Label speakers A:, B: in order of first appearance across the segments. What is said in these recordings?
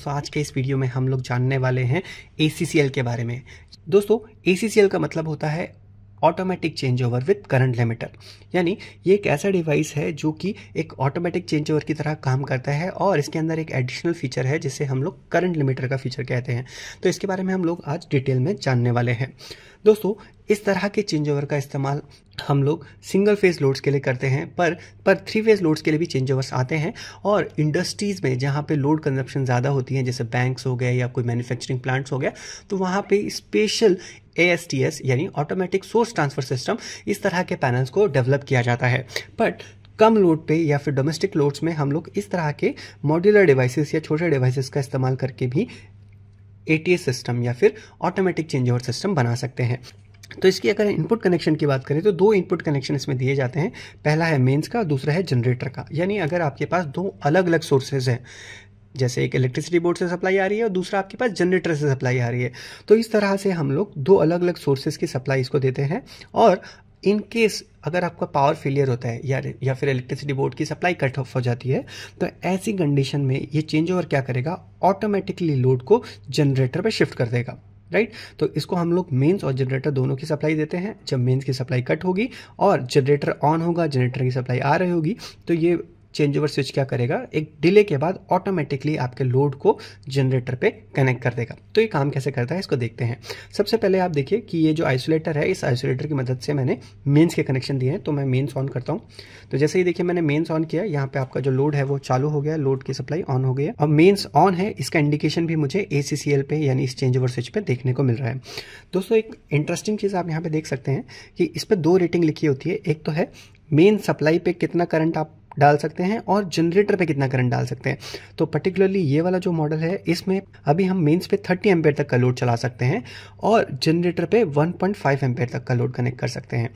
A: दोस्तों आज के इस वीडियो में हम लोग जानने वाले हैं ए के बारे में दोस्तों ए का मतलब होता है automatic change over with current limiter यानी ये एक ऐसा डिवाइस है जो कि एक ऑटोमेटिक चेंज ओवर की तरह काम करता है और इसके अंदर एक एडिशनल फीचर है जिसे हम लोग करंट लिमिटर का फीचर कहते हैं तो इसके बारे में हम लोग आज डिटेल में जानने वाले हैं दोस्तों इस तरह के चेंज ओवर का इस्तेमाल हम लोग सिंगल फेज लोड्स के लिए करते हैं पर पर थ्री फेज लोड्स के लिए भी चेंज ओवर आते हैं और इंडस्ट्रीज़ में जहाँ पे लोड कंजप्शन ज़्यादा होती है जैसे बैंक्स हो गए या कोई मैन्युफैक्चरिंग प्लांट्स हो गया तो वहाँ पे स्पेशल ए यानी ऑटोमेटिक सोर्स ट्रांसफर सिस्टम इस तरह के पैनल्स को डेवलप किया जाता है बट कम लोड पे या फिर डोमेस्टिक लोड्स में हम लोग इस तरह के मॉड्यूलर डिवाइसेस या छोटे डिवाइसेस का इस्तेमाल करके भी ए सिस्टम या फिर ऑटोमेटिक चेंज ओवर सिस्टम बना सकते हैं तो इसकी अगर इनपुट कनेक्शन की बात करें तो दो इनपुट कनेक्शन इसमें दिए जाते हैं पहला है मेंस का दूसरा है जनरेटर का यानी अगर आपके पास दो अलग अलग सोर्सेज हैं जैसे एक इलेक्ट्रिसिटी बोर्ड से सप्लाई आ रही है और दूसरा आपके पास जनरेटर से सप्लाई आ रही है तो इस तरह से हम लोग दो अलग अलग सोर्सेज की सप्लाई इसको देते हैं और इन केस अगर आपका पावर फेलियर होता है या या फिर इलेक्ट्रिसिटी बोर्ड की सप्लाई कट ऑफ हो जाती है तो ऐसी कंडीशन में ये चेंज ओवर क्या करेगा ऑटोमेटिकली लोड को जनरेटर पर शिफ्ट कर देगा राइट तो इसको हम लोग मेंस और जनरेटर दोनों की सप्लाई देते हैं जब मेंस की सप्लाई कट होगी और जनरेटर ऑन होगा जनरेटर की सप्लाई आ रही होगी तो ये चेंज ओवर स्विच क्या करेगा एक डिले के बाद ऑटोमेटिकली आपके लोड को जनरेटर पे कनेक्ट कर देगा तो ये काम कैसे करता है इसको देखते हैं सबसे पहले आप देखिए कि ये जो आइसोलेटर है इस आइसोलेटर की मदद से मैंने मेन्स के कनेक्शन दिए हैं तो मैं मेन्स ऑन करता हूँ तो जैसे ही देखिए मैंने मेन्स ऑन किया यहाँ पे आपका जो लोड है वो चालू हो गया लोड की सप्लाई ऑन हो गई है और मेन्स ऑन है इसका इंडिकेशन भी मुझे ए पे यानी इस चेंज ओवर स्विच पर देखने को मिल रहा है दोस्तों एक इंटरेस्टिंग चीज़ आप यहाँ पे देख सकते हैं कि इस पर दो रेटिंग लिखी होती है एक तो है मेन सप्लाई पे कितना करंट आप डाल सकते हैं और जनरेटर पे कितना करंट डाल सकते हैं तो पर्टिकुलरली ये वाला जो मॉडल है इसमें अभी हम मेंस पे 30 एम्पेयर तक का लोड चला सकते हैं और जनरेटर पे 1.5 पॉइंट तक का लोड कनेक्ट कर सकते हैं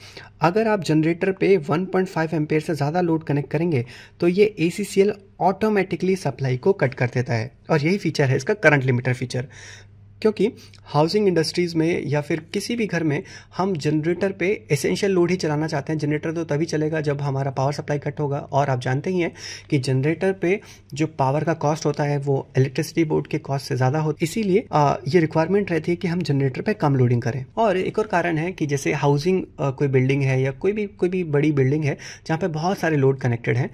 A: अगर आप जनरेटर पे 1.5 पॉइंट से ज़्यादा लोड कनेक्ट करेंगे तो ये ए ऑटोमेटिकली सप्लाई को कट कर देता है और यही फीचर है इसका करंट लिमिटर फीचर क्योंकि हाउसिंग इंडस्ट्रीज़ में या फिर किसी भी घर में हम जनरेटर पे एसेंशियल लोड ही चलाना चाहते हैं जनरेटर तो तभी चलेगा जब हमारा पावर सप्लाई कट होगा और आप जानते ही हैं कि जनरेटर पे जो पावर का कॉस्ट होता है वो इलेक्ट्रिसिटी बोर्ड के कॉस्ट से ज़्यादा होता है इसीलिए ये रिक्वायरमेंट रहती है कि हम जनरेटर पर कम लोडिंग करें और एक और कारण है कि जैसे हाउसिंग कोई बिल्डिंग है या कोई भी कोई भी बड़ी बिल्डिंग है जहाँ पर बहुत सारे लोड कनेक्टेड हैं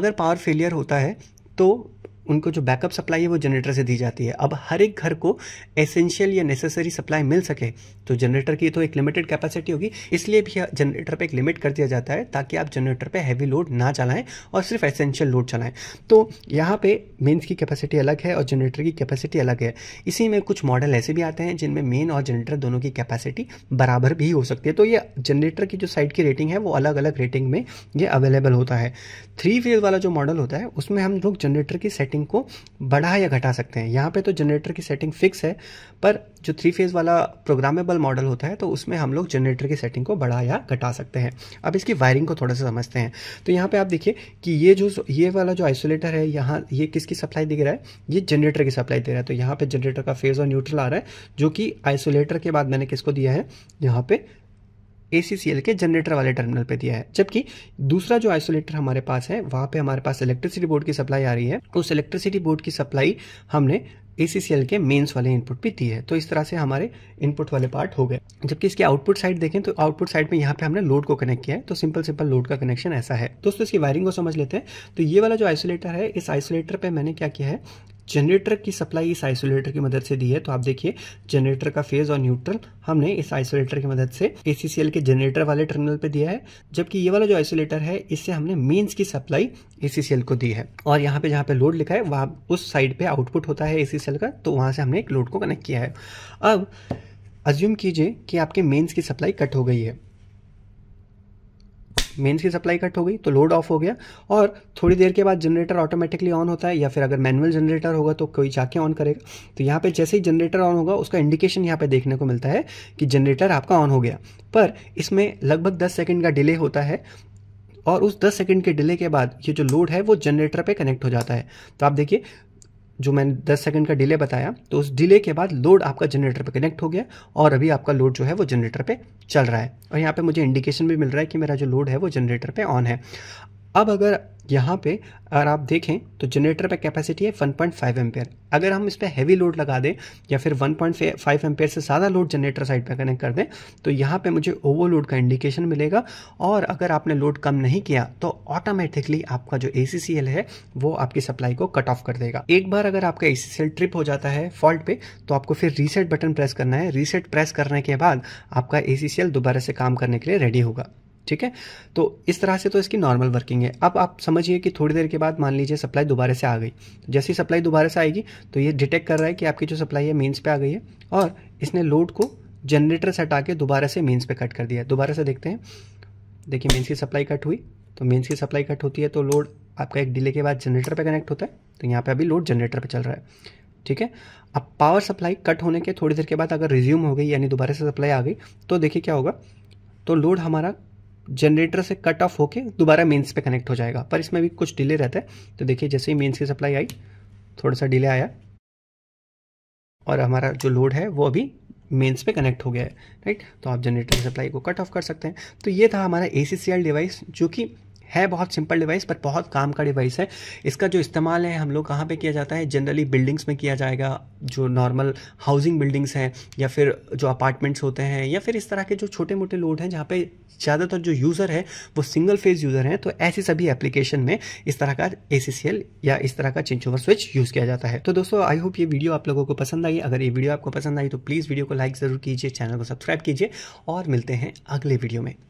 A: अगर पावर फेलियर होता है तो उनको जो बैकअप सप्लाई है वो जनरेटर से दी जाती है अब हर एक घर को एसेंशियल या नेसेसरी सप्लाई मिल सके तो जनरेटर की तो एक लिमिटेड कैपेसिटी होगी इसलिए भी जनरेटर पर एक लिमिट कर दिया जाता है ताकि आप जनरेटर पर हैवी लोड ना चलाएं और सिर्फ एसेंशियल लोड चलाएं तो यहाँ पे मेन्स की कैपेसिटी अलग है और जनरेटर की कैपेसिटी अलग है इसी में कुछ मॉडल ऐसे भी आते हैं जिनमें मेन और जनरेटर दोनों की कैपेसिटी बराबर भी हो सकती है तो ये जनरेटर की जो साइड की रेटिंग है वो अलग अलग रेटिंग में ये अवेलेबल होता है थ्री फेज वाला जो मॉडल होता है उसमें हम लोग जनरेटर की सेटिंग सेटिंग को बढ़ा या घटा सकते हैं यहाँ पे तो जनरेटर की सेटिंग फिक्स है पर जो थ्री फेज़ वाला प्रोग्रामेबल मॉडल होता है तो उसमें हम लोग जनरेटर की सेटिंग को बढ़ा या घटा सकते हैं अब इसकी वायरिंग को थोड़ा सा समझते हैं तो यहाँ पे आप देखिए कि ये जो ये वाला जो आइसोलेटर है यहाँ ये किसकी सप्लाई दिख रहा है ये जनरेटर की सप्लाई दे रहा है तो यहाँ पे जनरेटर का फेज और न्यूट्रल आ रहा है जो कि आइसोलेटर के बाद मैंने किसको दिया है यहाँ पे ए के जनरेटर वाले टर्मिनल पे दिया है जबकि दूसरा जो आइसोलेटर हमारे पास है वहां पे हमारे पास इलेक्ट्रिसिटी बोर्ड की सप्लाई आ रही है उस इलेक्ट्रिसिटी बोर्ड की सप्लाई हमने ए के मेंस वाले इनपुट पे दी है तो इस तरह से हमारे इनपुट वाले पार्ट हो गए जबकि इसके आउटपुट साइड देखें तो आउटपुट साइड में यहाँ पे हमने लोड को कनेक्ट किया है तो सिंपल सिंपल लोड का कनेक्शन ऐसा है दोस्तों इसकी वायरिंग को समझ लेते हैं तो ये वाला जो आइसोलेटर है इस आइसोलेटर पे मैंने क्या किया है जनरेटर की सप्लाई इस आइसोलेटर की मदद से दी है तो आप देखिए जनरेटर का फेज और न्यूट्रल हमने इस आइसोलेटर की मदद से एसीसीएल के जनरेटर वाले टर्मिनल पे दिया है जबकि ये वाला जो आइसोलेटर है इससे हमने मेन्स की सप्लाई एसीसीएल को दी है और यहाँ पे जहाँ पे लोड लिखा है वहाँ उस साइड पे आउटपुट होता है एसीसीएल का तो वहाँ से हमने एक लोड को कनेक्ट किया है अब अज्यूम कीजिए कि आपके मेन्स की सप्लाई कट हो गई है मेंस की सप्लाई कट हो गई तो लोड ऑफ हो गया और थोड़ी देर के बाद जनरेटर ऑटोमेटिकली ऑन होता है या फिर अगर मैनुअल जनरेटर होगा तो कोई जाके ऑन करेगा तो यहाँ पे जैसे ही जनरेटर ऑन होगा उसका इंडिकेशन यहाँ पे देखने को मिलता है कि जनरेटर आपका ऑन हो गया पर इसमें लगभग दस सेकेंड का डिले होता है और उस 10 सेकंड के डिले के बाद ये जो लोड है वो जनरेटर पे कनेक्ट हो जाता है तो आप देखिए जो मैंने 10 सेकंड का डिले बताया तो उस डिले के बाद लोड आपका जनरेटर पे कनेक्ट हो गया और अभी आपका लोड जो है वो जनरेटर पे चल रहा है और यहाँ पे मुझे इंडिकेशन भी मिल रहा है कि मेरा जो लोड है वो जनरेटर पे ऑन है अब अगर यहाँ पे अगर आप देखें तो जनरेटर पे कैपेसिटी है 1.5 पॉइंट अगर हम इस पर हैवी लोड लगा दें या फिर 1.5 पॉइंट से ज़्यादा लोड जनरेटर साइड पे कनेक्ट कर दें तो यहाँ पे मुझे ओवरलोड का इंडिकेशन मिलेगा और अगर आपने लोड कम नहीं किया तो ऑटोमेटिकली आपका जो ए है वो आपकी सप्लाई को कट ऑफ कर देगा एक बार अगर आपका ए ट्रिप हो जाता है फॉल्ट पे तो आपको फिर रीसेट बटन प्रेस करना है रीसेट प्रेस करने के बाद आपका ए दोबारा से काम करने के लिए रेडी होगा ठीक है तो इस तरह से तो इसकी नॉर्मल वर्किंग है अब आप समझिए कि थोड़ी देर के बाद मान लीजिए सप्लाई दोबारा से आ गई जैसी सप्लाई दोबारा से आएगी तो ये डिटेक्ट कर रहा है कि आपकी जो सप्लाई है मेन्स पे आ गई है और इसने लोड को जनरेटर से हटा के दोबारा से मेन्स पे कट कर दिया है दोबारा से देखते हैं देखिए मेन्स की सप्लाई कट हुई तो मेन्स की सप्लाई कट होती है तो लोड आपका एक डिले के बाद जनरेटर पर कनेक्ट होता है तो यहाँ पर अभी लोड जनरेटर पर चल रहा है ठीक है अब पावर सप्लाई कट होने के थोड़ी देर के बाद अगर रिज्यूम हो गई यानी दोबारा से सप्लाई आ गई तो देखिए क्या होगा तो लोड हमारा जनरेटर से कट ऑफ होके दोबारा मेंस पे कनेक्ट हो जाएगा पर इसमें भी कुछ डिले रहता है तो देखिए जैसे ही मेंस की सप्लाई आई थोड़ा सा डिले आया और हमारा जो लोड है वो अभी मेंस पे कनेक्ट हो गया है राइट तो आप जनरेटर की सप्लाई को कट ऑफ कर सकते हैं तो ये था हमारा ए डिवाइस जो कि है बहुत सिंपल डिवाइस पर बहुत काम का डिवाइस है इसका जो इस्तेमाल है हम लोग कहाँ पे किया जाता है जनरली बिल्डिंग्स में किया जाएगा जो नॉर्मल हाउसिंग बिल्डिंग्स हैं या फिर जो अपार्टमेंट्स होते हैं या फिर इस तरह के जो छोटे मोटे लोड हैं जहाँ पे ज़्यादातर जो यूज़र है वो सिंगल फेज यूज़र हैं तो ऐसी सभी एप्लीकेशन में इस तरह का ए या इस तरह का चिंच ओवर स्विच यूज़ किया जाता है तो दोस्तों आई होप ये वीडियो आप लोगों को पसंद आई अगर ये वीडियो आपको पसंद आई तो प्लीज़ वीडियो को लाइक ज़रूर कीजिए चैनल को सब्सक्राइब कीजिए और मिलते हैं अगले वीडियो में